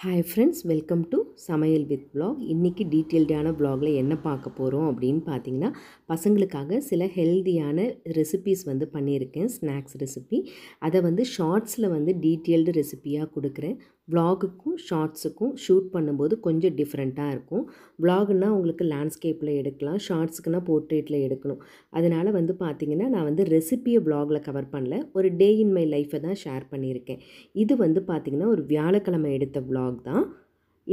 hi friends welcome to சமையல் with vlog இன்றைக்கி டீட்டெயில்டான ப்ளாகில் என்ன பார்க்க போகிறோம் அப்படின்னு பார்த்தீங்கன்னா பசங்களுக்காக சில ஹெல்தியான ரெசிபீஸ் வந்து பண்ணியிருக்கேன் ஸ்நாக்ஸ் ரெசிபி அதை வந்து ஷார்ட்ஸில் வந்து டீட்டெயில்டு ரெசிப்பியாக கொடுக்குறேன் ப்ளாகுக்கும் ஷார்ட்ஸுக்கும் ஷூட் பண்ணும்போது கொஞ்சம் டிஃப்ரெண்ட்டாக இருக்கும் வ்ளாகுன்னா உங்களுக்கு லேண்ட்ஸ்கேப்பில் எடுக்கலாம் ஷார்ட்ஸுக்குன்னா போர்ட்ரேட்டில் எடுக்கணும் அதனால் வந்து பார்த்திங்கன்னா நான் வந்து ரெசிப்பியை ப்ளாகில் கவர் பண்ணல ஒரு டே இன் மை லைஃப்பை தான் ஷேர் பண்ணியிருக்கேன் இது வந்து பார்த்திங்கன்னா ஒரு வியாழக்கிழமை எடுத்த ப்ளாக் தான்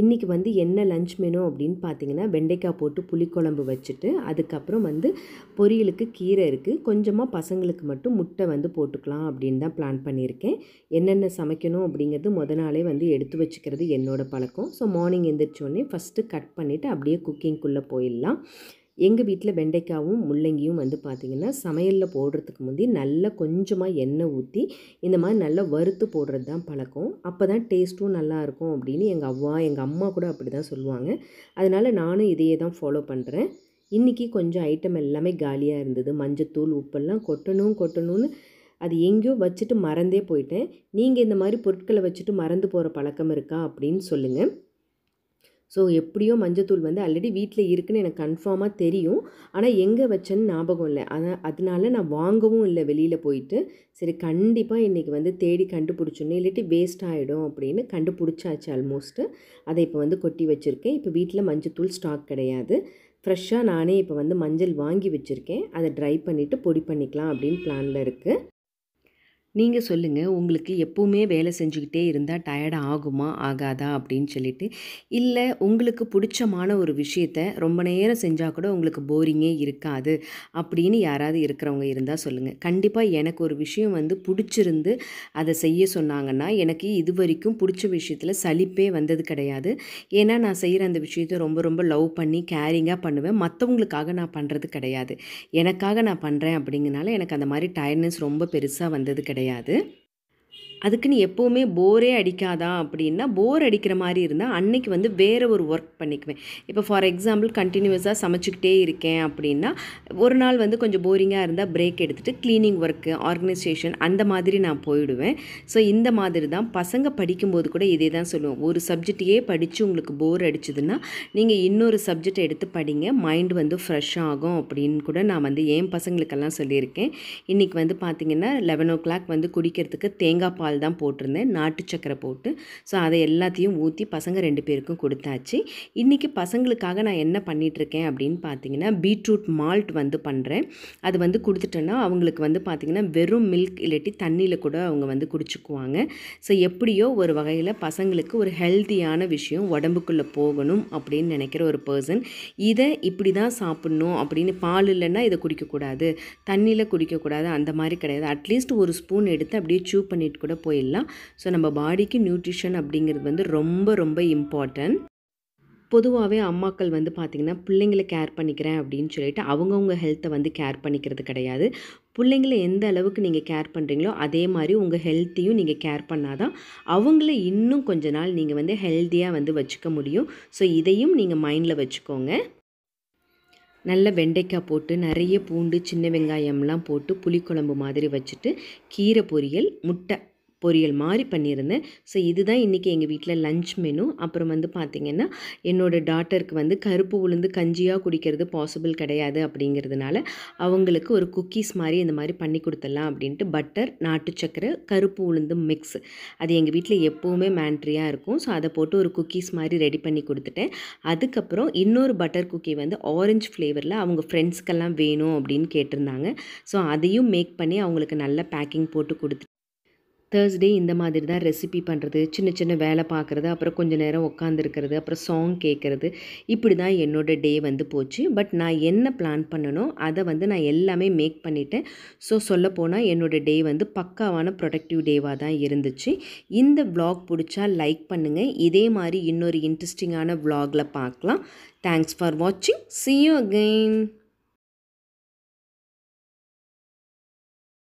இன்றைக்கி வந்து என்ன லஞ்ச் மெனு அப்படின்னு பார்த்தீங்கன்னா வெண்டைக்காய் போட்டு புளிக்குழம்பு வச்சுட்டு அதுக்கப்புறம் வந்து பொரியலுக்கு கீரை இருக்குது கொஞ்சமாக பசங்களுக்கு மட்டும் முட்டை வந்து போட்டுக்கலாம் அப்படின்னு தான் பிளான் பண்ணியிருக்கேன் என்னென்ன சமைக்கணும் அப்படிங்கிறது முத நாளே வந்து எடுத்து வச்சுக்கிறது என்னோடய பழக்கம் ஸோ மார்னிங் எழுந்திரிச்சோடனே ஃபஸ்ட்டு கட் பண்ணிவிட்டு அப்படியே குக்கிங்குள்ளே போயிடலாம் எங்கள் வீட்டில் வெண்டைக்காவும் முள்ளங்கியும் வந்து பார்த்திங்கன்னா சமையலில் போடுறதுக்கு முந்தி நல்லா கொஞ்சமாக எண்ணெய் ஊற்றி இந்த மாதிரி நல்லா வறுத்து போடுறது தான் பழக்கம் அப்போ தான் டேஸ்ட்டும் நல்லாயிருக்கும் அப்படின்னு எங்கள் அவ்வா எங்கள் அம்மா கூட அப்படி தான் சொல்லுவாங்க அதனால் நானும் இதையே தான் ஃபாலோ பண்ணுறேன் இன்றைக்கி கொஞ்சம் ஐட்டம் எல்லாமே காலியாக இருந்தது மஞ்சத்தூள் உப்பெல்லாம் கொட்டணும் கொட்டணும்னு அது எங்கேயோ வச்சுட்டு மறந்தே போயிட்டேன் நீங்கள் இந்த மாதிரி பொருட்களை வச்சுட்டு மறந்து போகிற பழக்கம் இருக்கா அப்படின்னு சொல்லுங்கள் ஸோ எப்படியோ மஞ்சத்தூள் வந்து ஆல்ரெடி வீட்டில் இருக்குன்னு எனக்கு கன்ஃபார்மாக தெரியும் ஆனால் எங்கே வச்சேன்னு ஞாபகம் இல்லை அதான் அதனால நான் வாங்கவும் இல்லை வெளியில் போயிட்டு சரி கண்டிப்பாக இன்றைக்கி வந்து தேடி கண்டுபிடிச்சிடணும் இல்லாட்டி வேஸ்ட் ஆகிடும் அப்படின்னு கண்டுபிடிச்சாச்சு ஆல்மோஸ்ட்டு அதை இப்போ வந்து கொட்டி வச்சுருக்கேன் இப்போ வீட்டில் மஞ்சத்தூள் ஸ்டாக் கிடையாது ஃப்ரெஷ்ஷாக நானே இப்போ வந்து மஞ்சள் வாங்கி வச்சுருக்கேன் அதை ட்ரை பண்ணிவிட்டு பொடி பண்ணிக்கலாம் அப்படின்னு பிளானில் இருக்குது நீங்கள் சொல்லுங்கள் உங்களுக்கு எப்போவுமே வேலை செஞ்சுக்கிட்டே இருந்தால் டயர்டாக ஆகுமா ஆகாதா அப்படின்னு சொல்லிட்டு இல்லை உங்களுக்கு பிடிச்சமான ஒரு விஷயத்த ரொம்ப நேரம் செஞ்சால் கூட உங்களுக்கு போரிங்கே இருக்காது அப்படின்னு யாராவது இருக்கிறவங்க இருந்தால் சொல்லுங்கள் கண்டிப்பாக எனக்கு ஒரு விஷயம் வந்து பிடிச்சிருந்து அதை செய்ய சொன்னாங்கன்னா எனக்கு இது வரைக்கும் பிடிச்ச விஷயத்தில் சலிப்பே வந்தது கிடையாது ஏன்னா நான் செய்கிற அந்த விஷயத்த ரொம்ப ரொம்ப லவ் பண்ணி கேரிங்காக பண்ணுவேன் மற்றவங்களுக்காக நான் பண்ணுறது கிடையாது எனக்காக நான் பண்ணுறேன் அப்படிங்கிறனால எனக்கு அந்த மாதிரி டயர்னஸ் ரொம்ப பெருசாக வந்தது கிடையாது கிடையாது அதுக்குன்னு எப்போவுமே போரே அடிக்காதா அப்படின்னா போர் அடிக்கிற மாதிரி இருந்தால் அன்னைக்கு வந்து வேறு ஒரு ஒர்க் பண்ணிக்குவேன் இப்போ ஃபார் எக்ஸாம்பிள் கண்டினியூஸாக சமைச்சிக்கிட்டே இருக்கேன் அப்படின்னா ஒரு நாள் வந்து கொஞ்சம் போரிங்காக இருந்தால் பிரேக் எடுத்துகிட்டு க்ளீனிங் ஒர்க்கு ஆர்கனைசேஷன் அந்த மாதிரி நான் போயிடுவேன் ஸோ இந்த மாதிரி தான் பசங்க படிக்கும்போது கூட இதே தான் சொல்லுவோம் ஒரு சப்ஜெக்டையே படித்து உங்களுக்கு போர் அடிச்சதுன்னா நீங்கள் இன்னொரு சப்ஜெக்ட் எடுத்து படிங்க மைண்ட் வந்து ஃப்ரெஷ் ஆகும் அப்படின்னு கூட நான் வந்து என் பசங்களுக்கெல்லாம் சொல்லியிருக்கேன் இன்றைக்கி வந்து பார்த்திங்கன்னா லெவன் ஓ கிளாக் வந்து குடிக்கிறதுக்கு தேங்காய் பால் பால் தான் போட்டிருந்தேன் நாட்டு சக்கரை போட்டு ஸோ அதை எல்லாத்தையும் ஊற்றி பசங்க ரெண்டு பேருக்கும் கொடுத்தாச்சு இன்றைக்கி பசங்களுக்காக நான் என்ன பண்ணிகிட்ருக்கேன் அப்படின்னு பார்த்தீங்கன்னா பீட்ரூட் மால்ட் வந்து பண்ணுறேன் அது வந்து கொடுத்துட்டேன்னா அவங்களுக்கு வந்து பார்த்திங்கன்னா வெறும் மில்க் இல்லாட்டி தண்ணியில் கூட அவங்க வந்து குடிச்சுக்குவாங்க ஸோ எப்படியோ ஒரு வகையில் பசங்களுக்கு ஒரு ஹெல்த்தியான விஷயம் உடம்புக்குள்ளே போகணும் அப்படின்னு நினைக்கிற ஒரு பர்சன் இதை இப்படி தான் சாப்பிட்ணும் அப்படின்னு பால் இல்லைன்னா இதை குடிக்கக்கூடாது தண்ணியில் குடிக்கக்கூடாது அந்த மாதிரி கிடையாது அட்லீஸ்ட் ஒரு ஸ்பூன் எடுத்து அப்படியே சூ பண்ணிட்டு கூட போயிடலாம் ஸோ நம்ம பாடிக்கு நியூட்ரிஷன் அப்படிங்கிறது வந்து ரொம்ப ரொம்ப இம்பார்ட்டன்ட் பொதுவாகவே அம்மாக்கள் வந்து பார்த்திங்கன்னா பிள்ளைங்களை கேர் பண்ணிக்கிறேன் அப்படின்னு சொல்லிட்டு அவங்கவுங்க ஹெல்த்தை வந்து கேர் பண்ணிக்கிறது கிடையாது பிள்ளைங்களை எந்த அளவுக்கு நீங்கள் கேர் பண்ணுறீங்களோ அதே மாதிரி உங்கள் ஹெல்த்தையும் நீங்கள் கேர் பண்ணால் தான் அவங்கள இன்னும் கொஞ்ச நாள் நீங்கள் வந்து ஹெல்த்தியாக வந்து வச்சுக்க முடியும் ஸோ இதையும் நீங்கள் மைண்டில் வச்சுக்கோங்க நல்ல வெண்டைக்காய் போட்டு நிறைய பூண்டு சின்ன வெங்காயம்லாம் போட்டு புளிக்குழம்பு மாதிரி வச்சுட்டு கீரை பொரியல் முட்டை பொரியல் மாதிரி பண்ணியிருந்தேன் ஸோ இதுதான் இன்றைக்கி எங்கள் வீட்டில் லஞ்ச் மெனு அப்புறம் வந்து பார்த்திங்கன்னா என்னோடய டாட்டருக்கு வந்து கருப்பு உளுந்து கஞ்சியாக குடிக்கிறது பாசிபிள் கிடையாது அப்படிங்கிறதுனால அவங்களுக்கு ஒரு குக்கீஸ் மாதிரி இந்த மாதிரி பண்ணி கொடுத்துடலாம் அப்படின்ட்டு பட்டர் நாட்டு சக்கரை கருப்பு உளுந்து மிக்ஸ் அது எங்கள் வீட்டில் எப்போவுமே மேண்ட்ரியாக இருக்கும் ஸோ அதை போட்டு ஒரு குக்கீஸ் மாதிரி ரெடி பண்ணி கொடுத்துட்டேன் அதுக்கப்புறம் இன்னொரு பட்டர் குக்கி வந்து ஆரஞ்சு ஃப்ளேவரில் அவங்க ஃப்ரெண்ட்ஸ்க்கெல்லாம் வேணும் அப்படின்னு கேட்டிருந்தாங்க ஸோ அதையும் மேக் பண்ணி அவங்களுக்கு நல்ல பேக்கிங் போட்டு கொடுத்து தேர்ஸ்டே இந்த மாதிரி தான் ரெசிபி பண்ணுறது சின்ன சின்ன வேலை பார்க்குறது அப்புறம் கொஞ்சம் நேரம் உட்காந்துருக்கிறது அப்புறம் சாங் கேட்குறது இப்படி தான் என்னோடய டே வந்து போச்சு பட் நான் என்ன பிளான் பண்ணனோ அதை வந்து நான் எல்லாமே மேக் பண்ணிட்டேன் ஸோ சொல்லப்போனால் என்னோடய டே வந்து பக்காவான ப்ரொடக்டிவ் டேவாக தான் இருந்துச்சு இந்த வ்ளாக் பிடிச்சா லைக் பண்ணுங்கள் இதே மாதிரி இன்னொரு இன்ட்ரெஸ்டிங்கான வ்ளாகில் பார்க்கலாம் தேங்க்ஸ் ஃபார் வாட்சிங் சி யூ அகெயின்